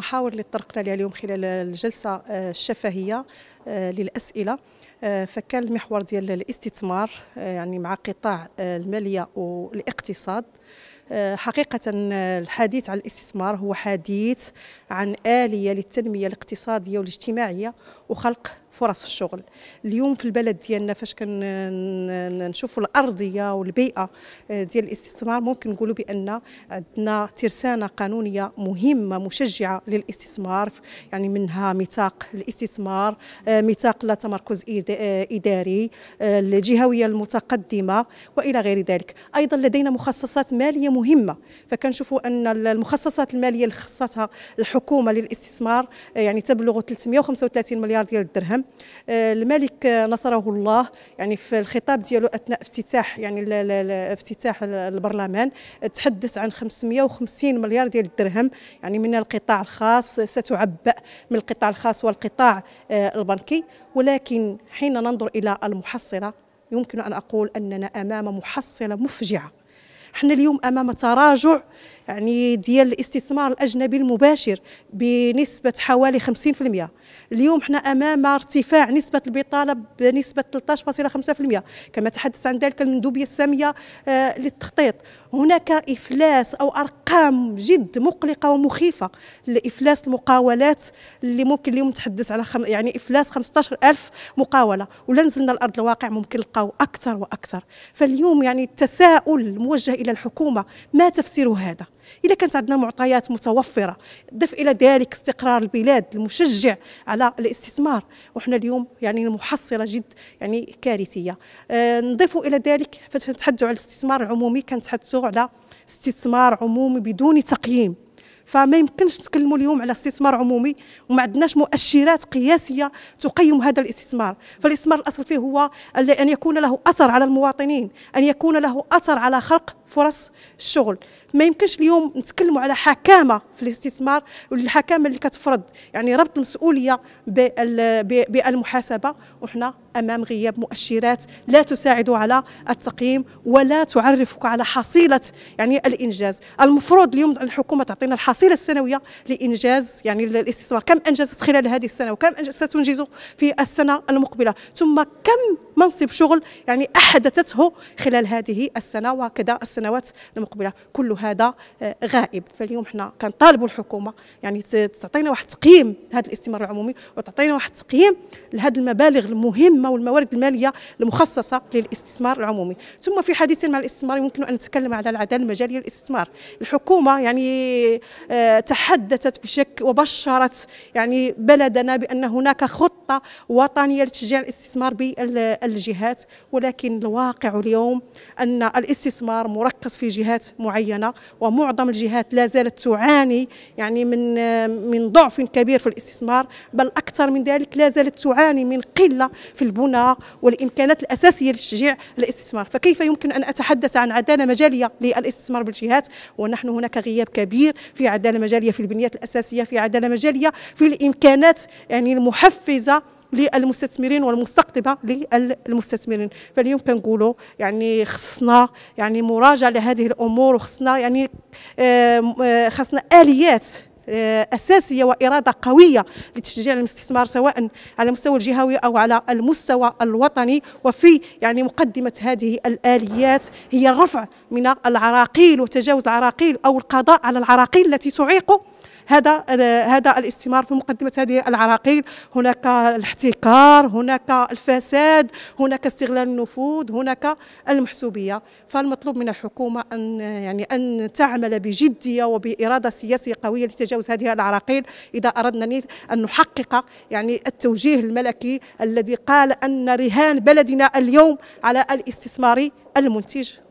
المحاور اللي تطرقنا لها اليوم خلال الجلسه آه، الشفهيه آه، للاسئله آه، فكان المحور ديال الاستثمار يعني مع قطاع الماليه والاقتصاد آه، حقيقة آه، الحديث عن الاستثمار هو حديث عن آلية للتنمية الاقتصادية والاجتماعية وخلق فرص الشغل اليوم في البلد ديالنا فاش كنشوفوا الارضيه والبيئه آه، ديال الاستثمار ممكن نقولوا بان عندنا ترسانه قانونيه مهمه مشجعه للاستثمار يعني منها ميثاق الاستثمار ميثاق لا تمركز اداري الجهويه المتقدمه والى غير ذلك ايضا لدينا مخصصات ماليه مهمة مهمه فكنشوفوا ان المخصصات الماليه اللي خصتها الحكومه للاستثمار آه، يعني تبلغ 335 مليار ديال الدرهم آه، الملك آه، نصره الله يعني في الخطاب ديالو اثناء افتتاح يعني افتتاح البرلمان تحدث عن 550 مليار ديال الدرهم يعني من القطاع الخاص ستعبأ من القطاع الخاص والقطاع البنكي ولكن حين ننظر الى المحصله يمكن ان اقول اننا امام محصله مفجعه حنا اليوم امام تراجع يعني ديال الاستثمار الاجنبي المباشر بنسبه حوالي 50% اليوم حنا امام ارتفاع نسبه البطاله بنسبه 13.5% كما تحدث عن ذلك المندوبيه الساميه آه، للتخطيط هناك إفلاس أو أرقام جد مقلقة ومخيفة لإفلاس المقاولات اللي ممكن اليوم نتحدث على خم يعني إفلاس 15000 مقاولة ولا نزلنا الأرض الواقع ممكن نلقاو أكثر وأكثر فاليوم يعني التساؤل موجه إلى الحكومة ما تفسير هذا؟ إذا كانت عندنا معطيات متوفرة ضف إلى ذلك استقرار البلاد المشجع على الاستثمار وحنا اليوم يعني محصلة جد يعني كارثية آه نضيف إلى ذلك فتنتحدثوا على الاستثمار العمومي كنتحدثوا كنركزوا على استثمار عمومي بدون تقييم فما يمكنش نتكلموا اليوم على استثمار عمومي وما عندناش مؤشرات قياسيه تقيم هذا الاستثمار فالاستثمار الاصل فيه هو ان يكون له اثر على المواطنين ان يكون له اثر على خلق فرص الشغل ما يمكنش اليوم نتكلموا على حكامه في الاستثمار والحكامه اللي كتفرض يعني ربط المسؤوليه بالمحاسبه وحنا امام غياب مؤشرات لا تساعد على التقييم ولا تعرفك على حصيله يعني الانجاز المفروض اليوم الحكومه تعطينا الحصيله السنويه لانجاز يعني الاستثمار كم انجزت خلال هذه السنه وكم ستنجز في السنه المقبله ثم كم منصب شغل يعني احدثته خلال هذه السنه وكذا السنوات المقبله كلها هذا آه، غائب فاليوم حنا كنطالبوا الحكومه يعني تعطينا واحد تقييم لهذا الاستثمار العمومي وتعطينا واحد تقييم لهذه المبالغ المهمه والموارد الماليه المخصصه للاستثمار العمومي ثم في حديث مع الاستثمار يمكن ان نتكلم على العداله المجاليه للاستثمار الحكومه يعني آه، تحدثت بشكل وبشرت يعني بلدنا بان هناك خطه وطنيه لتشجيع الاستثمار بالجهات ولكن الواقع اليوم ان الاستثمار مركز في جهات معينه ومعظم الجهات لا زالت تعاني يعني من من ضعف كبير في الاستثمار بل اكثر من ذلك لا زالت تعاني من قله في البنى والامكانات الاساسيه لتشجيع الاستثمار فكيف يمكن ان اتحدث عن عداله مجاليه للاستثمار بالجهات ونحن هناك غياب كبير في عداله مجاليه في البنيات الاساسيه في عداله مجاليه في الامكانات يعني المحفزه للمستثمرين والمستقطبه للمستثمرين فاليوم كنقولوا يعني خصنا يعني مراجعه لهذه الامور وخصنا يعني آه، آه، خصنا اليات آه، اساسيه واراده قويه لتشجيع الاستثمار سواء على المستوى الجهوي او على المستوى الوطني وفي يعني مقدمه هذه الاليات هي الرفع من العراقيل وتجاوز العراقيل او القضاء على العراقيل التي تعيق هذا هذا الاستمرار في مقدمه هذه العراقيل هناك الاحتكار هناك الفساد هناك استغلال النفوذ هناك المحسوبيه فالمطلوب من الحكومه ان يعني ان تعمل بجديه وباراده سياسيه قويه لتجاوز هذه العراقيل اذا اردنا ان نحقق يعني التوجيه الملكي الذي قال ان رهان بلدنا اليوم على الاستثمار المنتج